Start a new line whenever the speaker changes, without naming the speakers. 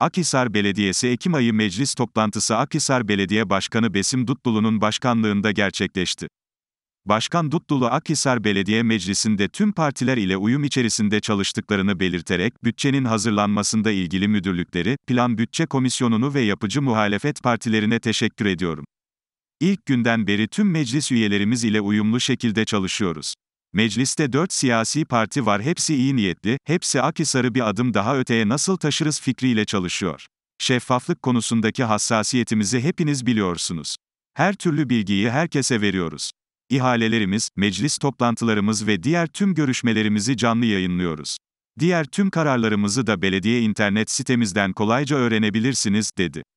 Akhisar Belediyesi Ekim ayı meclis toplantısı Akhisar Belediye Başkanı Besim Dutlulu'nun başkanlığında gerçekleşti. Başkan Dutlulu Akhisar Belediye Meclisi'nde tüm partiler ile uyum içerisinde çalıştıklarını belirterek bütçenin hazırlanmasında ilgili müdürlükleri, Plan Bütçe Komisyonu'nu ve yapıcı muhalefet partilerine teşekkür ediyorum. İlk günden beri tüm meclis üyelerimiz ile uyumlu şekilde çalışıyoruz. Mecliste dört siyasi parti var hepsi iyi niyetli, hepsi Akisar'ı bir adım daha öteye nasıl taşırız fikriyle çalışıyor. Şeffaflık konusundaki hassasiyetimizi hepiniz biliyorsunuz. Her türlü bilgiyi herkese veriyoruz. İhalelerimiz, meclis toplantılarımız ve diğer tüm görüşmelerimizi canlı yayınlıyoruz. Diğer tüm kararlarımızı da belediye internet sitemizden kolayca öğrenebilirsiniz, dedi.